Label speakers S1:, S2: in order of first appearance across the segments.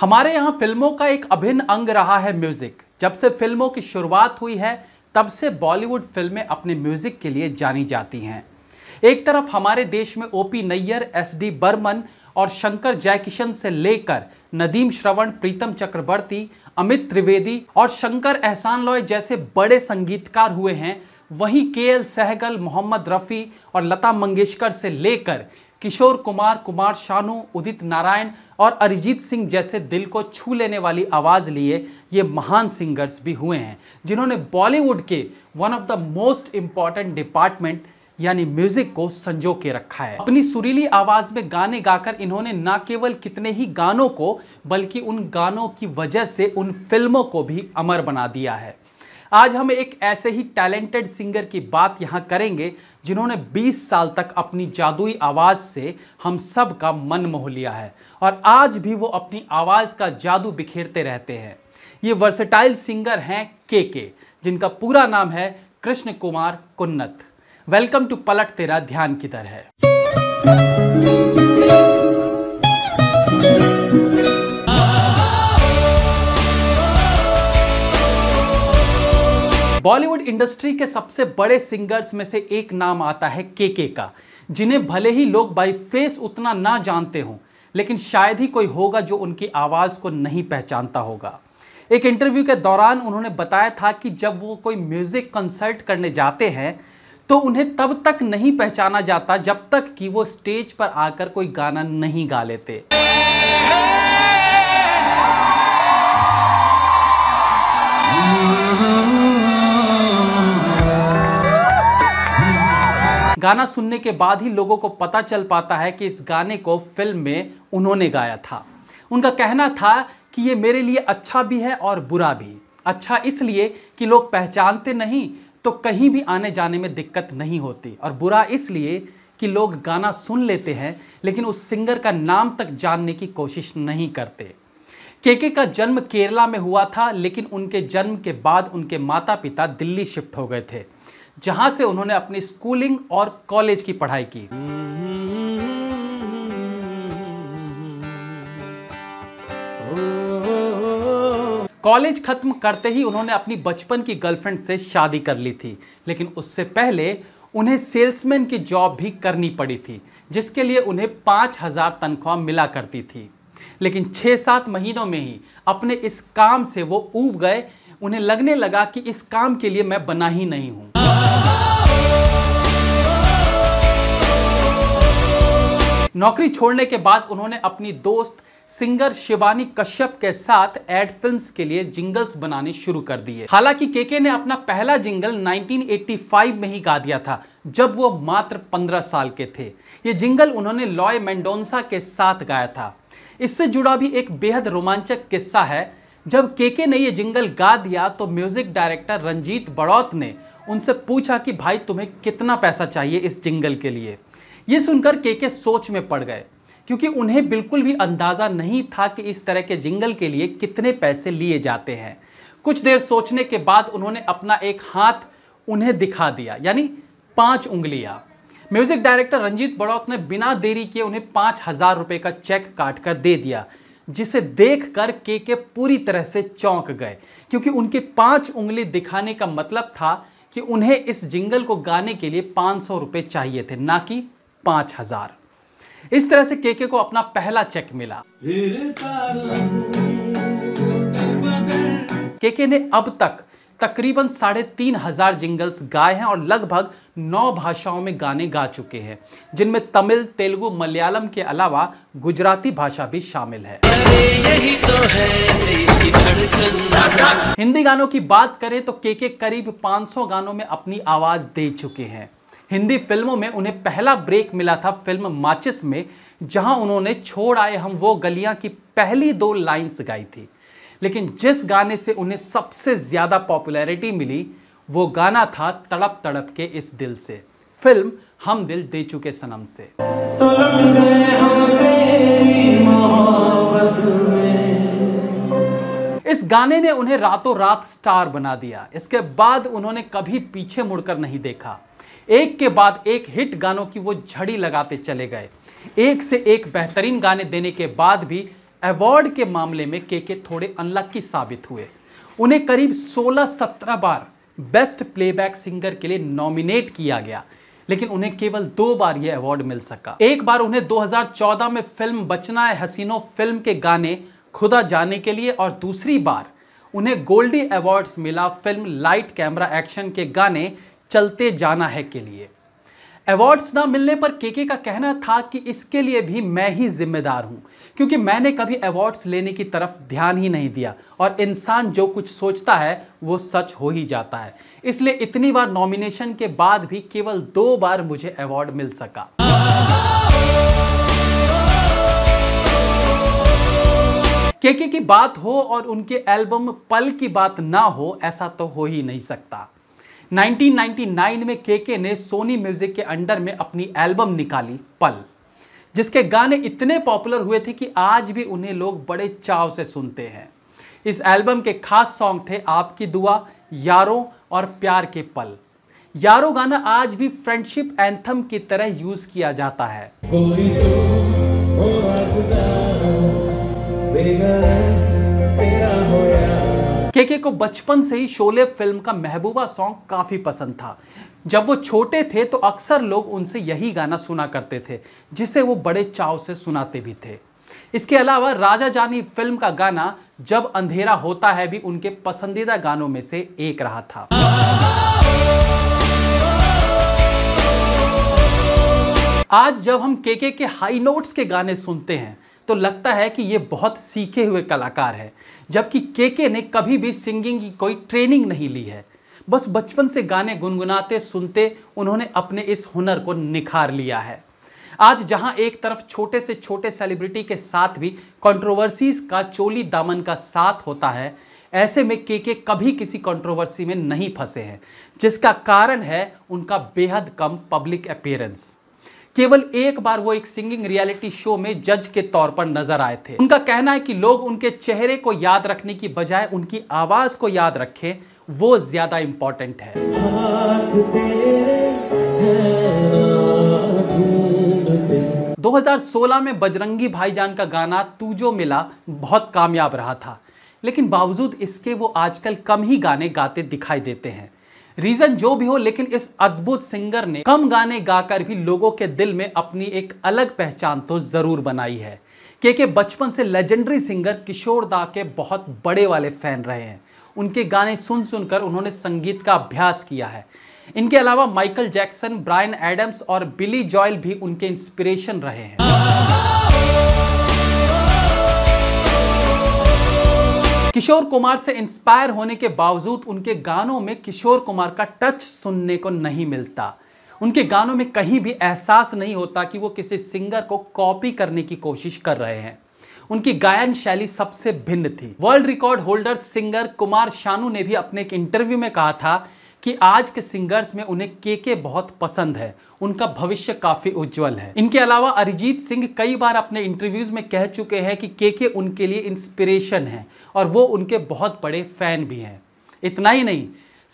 S1: हमारे यहाँ फिल्मों का एक अभिन्न अंग रहा है म्यूज़िक जब से फिल्मों की शुरुआत हुई है तब से बॉलीवुड फिल्में अपने म्यूज़िक के लिए जानी जाती हैं एक तरफ हमारे देश में OP Nayyar S D Burman और शंकर जयकिशन से लेकर नदीम श्रवण प्रीतम चक्रवर्ती अमित त्रिवेदी और शंकर एहसान लॉय जैसे बड़े संगीतकार हुए हैं वहीं के एल सहगल मोहम्मद रफ़ी और लता मंगेशकर से लेकर किशोर कुमार कुमार शानू उदित नारायण और अरिजीत सिंह जैसे दिल को छू लेने वाली आवाज़ लिए ये महान सिंगर्स भी हुए हैं जिन्होंने बॉलीवुड के one of the most important department यानी म्यूजिक को संजो के रखा है अपनी सुरीली आवाज में गाने गाकर इन्होंने न केवल कितने ही गानों को बल्कि उन गानों की वजह से उन फिल्मों को भी अमर बना दिया है आज हम एक ऐसे ही टैलेंटेड सिंगर की बात यहाँ करेंगे जिन्होंने 20 साल तक अपनी जादुई आवाज़ से हम सब का मन मोह लिया है और आज भी वो अपनी आवाज़ का जादू बिखेरते रहते हैं ये वर्सेटाइल सिंगर हैं के के जिनका पूरा नाम है कृष्ण कुमार कुन्नत वेलकम टू पलट तेरा ध्यान की तरह बॉलीवुड इंडस्ट्री के सबसे बड़े सिंगर्स में से एक नाम आता है के के का जिन्हें भले ही लोग बाई फेस उतना ना जानते हों लेकिन शायद ही कोई होगा जो उनकी आवाज़ को नहीं पहचानता होगा एक इंटरव्यू के दौरान उन्होंने बताया था कि जब वो कोई म्यूज़िक कंसर्ट करने जाते हैं तो उन्हें तब तक नहीं पहचाना जाता जब तक कि वो स्टेज पर आकर कोई गाना नहीं गा लेते hey! गाना सुनने के बाद ही लोगों को पता चल पाता है कि इस गाने को फिल्म में उन्होंने गाया था उनका कहना था कि ये मेरे लिए अच्छा भी है और बुरा भी अच्छा इसलिए कि लोग पहचानते नहीं तो कहीं भी आने जाने में दिक्कत नहीं होती और बुरा इसलिए कि लोग गाना सुन लेते हैं लेकिन उस सिंगर का नाम तक जानने की कोशिश नहीं करते केके का जन्म केरला में हुआ था लेकिन उनके जन्म के बाद उनके माता पिता दिल्ली शिफ्ट हो गए थे जहां से उन्होंने अपनी स्कूलिंग और कॉलेज की पढ़ाई की कॉलेज खत्म करते ही उन्होंने अपनी बचपन की गर्लफ्रेंड से शादी कर ली थी लेकिन उससे पहले उन्हें सेल्समैन की जॉब भी करनी पड़ी थी जिसके लिए उन्हें पाँच हज़ार तनख्वाह मिला करती थी लेकिन छः सात महीनों में ही अपने इस काम से वो ऊब गए उन्हें लगने लगा कि इस काम के लिए मैं बना ही नहीं हूँ नौकरी छोड़ने के बाद उन्होंने अपनी दोस्त सिंगर शिवानी कश्यप के साथ एड फिल्म्स के लिए जिंगल्स बनाने शुरू कर दिए हालांकि केके ने अपना पहला जिंगल 1985 में ही गा दिया था जब वो मात्र 15 साल के थे ये जिंगल उन्होंने लॉय मेंडोंसा के साथ गाया था इससे जुड़ा भी एक बेहद रोमांचक किस्सा है जब केके ने ये जिंगल गा दिया तो म्यूजिक डायरेक्टर रंजीत बड़ौत ने उनसे पूछा कि भाई तुम्हें कितना पैसा चाहिए इस जिंगल के लिए ये सुनकर के के सोच में पड़ गए क्योंकि उन्हें बिल्कुल भी अंदाज़ा नहीं था कि इस तरह के जिंगल के लिए कितने पैसे लिए जाते हैं कुछ देर सोचने के बाद उन्होंने अपना एक हाथ उन्हें दिखा दिया यानी पांच उंगलियां म्यूजिक डायरेक्टर रंजीत बड़ौत ने बिना देरी किए उन्हें पाँच हजार रुपये का चेक काट कर दे दिया जिसे देख कर के के पूरी तरह से चौंक गए क्योंकि उनकी पांच उंगली दिखाने का मतलब था कि उन्हें इस जिंगल को गाने के लिए पाँच सौ रुपये चाहिए थे ना कि पांच हजार इस तरह से केके को अपना पहला चेक मिला केके ने अब तक तकरीबन साढ़े तीन हजार जिंगल्स गाए हैं और लगभग नौ भाषाओं में गाने गा चुके हैं जिनमें तमिल तेलुगु मलयालम के अलावा गुजराती भाषा भी शामिल है, तो है हिंदी गानों की बात करें तो के के करीब 500 गानों में अपनी आवाज दे चुके हैं हिंदी फिल्मों में उन्हें पहला ब्रेक मिला था फिल्म माचिस में जहां उन्होंने छोड़ आए हम वो गलियां की पहली दो लाइन्स गाई थी लेकिन जिस गाने से उन्हें सबसे ज़्यादा पॉपुलैरिटी मिली वो गाना था तड़प तड़प के इस दिल से फिल्म हम दिल दे चुके सनम से इस गाने ने उन्हें रातों रात स्टार बना दिया इसके बाद उन्होंने कभी पीछे मुड़कर नहीं देखा एक के बाद एक हिट गानों की वो झड़ी लगाते चले गए एक से एक बेहतरीन गाने देने के बाद भी अवार्ड के मामले में के के थोड़े अनलक्की साबित हुए उन्हें करीब 16-17 बार बेस्ट प्लेबैक सिंगर के लिए नॉमिनेट किया गया लेकिन उन्हें केवल दो बार यह अवार्ड मिल सका एक बार उन्हें 2014 में फिल्म बचना है हसीनो फिल्म के गाने खुदा जाने के लिए और दूसरी बार उन्हें गोल्डी अवार्ड्स मिला फिल्म लाइट कैमरा एक्शन के गाने चलते जाना है के लिए अवार्ड्स ना मिलने पर केके का कहना था कि इसके लिए भी मैं ही जिम्मेदार हूं क्योंकि मैंने कभी अवार्ड्स लेने की तरफ ध्यान ही नहीं दिया और इंसान जो कुछ सोचता है वो सच हो ही जाता है इसलिए इतनी बार नॉमिनेशन के बाद भी केवल दो बार मुझे अवार्ड मिल सका केके की बात हो और उनके एल्बम पल की बात ना हो ऐसा तो हो ही नहीं सकता 1999 में केके ने सोनी म्यूजिक के अंडर में अपनी एल्बम निकाली पल जिसके गाने इतने पॉपुलर हुए थे कि आज भी उन्हें लोग बड़े चाव से सुनते हैं इस एल्बम के खास सॉन्ग थे आपकी दुआ यारों और प्यार के पल यारो गाना आज भी फ्रेंडशिप एंथम की तरह यूज किया जाता है कोई तो, देखिए को बचपन से ही शोले फिल्म का महबूबा सॉन्ग काफ़ी पसंद था जब वो छोटे थे तो अक्सर लोग उनसे यही गाना सुना करते थे जिसे वो बड़े चाव से सुनाते भी थे इसके अलावा राजा जानी फिल्म का गाना जब अंधेरा होता है भी उनके पसंदीदा गानों में से एक रहा था आज जब हम केके के हाई नोट्स के गाने सुनते हैं तो लगता है कि ये बहुत सीखे हुए कलाकार है जबकि केके ने कभी भी सिंगिंग की कोई ट्रेनिंग नहीं ली है बस बचपन से गाने गुनगुनाते सुनते उन्होंने अपने इस हुनर को निखार लिया है आज जहां एक तरफ छोटे से छोटे सेलिब्रिटी के साथ भी कंट्रोवर्सीज का चोली दामन का साथ होता है ऐसे में के के कभी किसी कंट्रोवर्सी में नहीं फंसे हैं जिसका कारण है उनका बेहद कम पब्लिक अपेयरेंस केवल एक बार वो एक सिंगिंग रियलिटी शो में जज के तौर पर नजर आए थे उनका कहना है कि लोग उनके चेहरे को याद रखने की बजाय उनकी आवाज को याद रखें वो ज्यादा इंपॉर्टेंट है, दो में बजरंगी भाईजान का गाना तूजो मिला बहुत कामयाब रहा था लेकिन बावजूद इसके वो आजकल कम ही गाने गाते दिखाई देते हैं रीजन जो भी हो लेकिन इस अद्भुत सिंगर ने कम गाने गाकर भी लोगों के दिल में अपनी एक अलग पहचान तो जरूर बनाई है के के बचपन से लेजेंडरी सिंगर किशोर दा के बहुत बड़े वाले फैन रहे हैं उनके गाने सुन सुनकर उन्होंने संगीत का अभ्यास किया है इनके अलावा माइकल जैक्सन ब्रायन एडम्स और बिली जॉयल भी उनके इंस्पिरेशन रहे हैं किशोर कुमार से इंस्पायर होने के बावजूद उनके गानों में किशोर कुमार का टच सुनने को नहीं मिलता उनके गानों में कहीं भी एहसास नहीं होता कि वो किसी सिंगर को कॉपी करने की कोशिश कर रहे हैं उनकी गायन शैली सबसे भिन्न थी world record holder singer Kumar Sanu ने भी अपने एक इंटरव्यू में कहा था कि आज के सिंगर्स में उन्हें के के बहुत पसंद है उनका भविष्य काफ़ी उज्जवल है इनके अलावा अरिजीत सिंह कई बार अपने इंटरव्यूज़ में कह चुके हैं कि के के उनके लिए इंस्पिरेशन है और वो उनके बहुत बड़े फ़ैन भी हैं इतना ही नहीं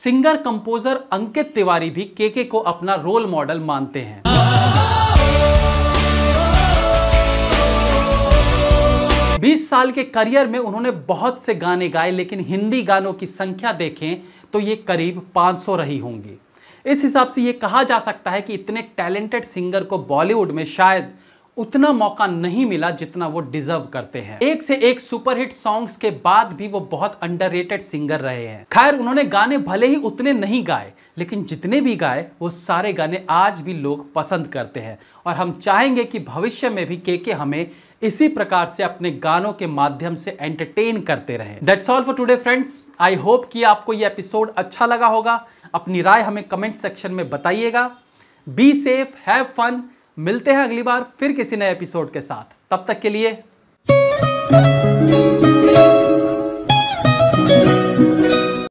S1: सिंगर कंपोज़र अंकित तिवारी भी के के को अपना रोल मॉडल मानते हैं बीस साल के करियर में उन्होंने बहुत से गाने गाए लेकिन हिंदी गानों की संख्या देखें तो ये करीब 500 रही होंगी इस हिसाब से ये कहा जा सकता है कि इतने टैलेंटेड सिंगर को बॉलीवुड में शायद उतना मौका नहीं मिला जितना वो डिजर्व करते हैं एक से एक सुपरहिट सॉन्ग्स के बाद भी वो बहुत अंडररेटेड सिंगर रहे हैं खैर उन्होंने गाने भले ही उतने नहीं गाए लेकिन जितने भी गाए वो सारे गाने आज भी लोग पसंद करते हैं और हम चाहेंगे कि भविष्य में भी के के हमें इसी प्रकार से अपने गानों के माध्यम से एंटरटेन करते रहें that's all for today friends I hope कि आपको ये एपिसोड अच्छा लगा होगा अपनी राय हमें कमेंट सेक्शन में बताइएगा बी सेफ हैव फन मिलते हैं अगली बार फिर किसी नए एपिसोड के साथ तब तक के लिए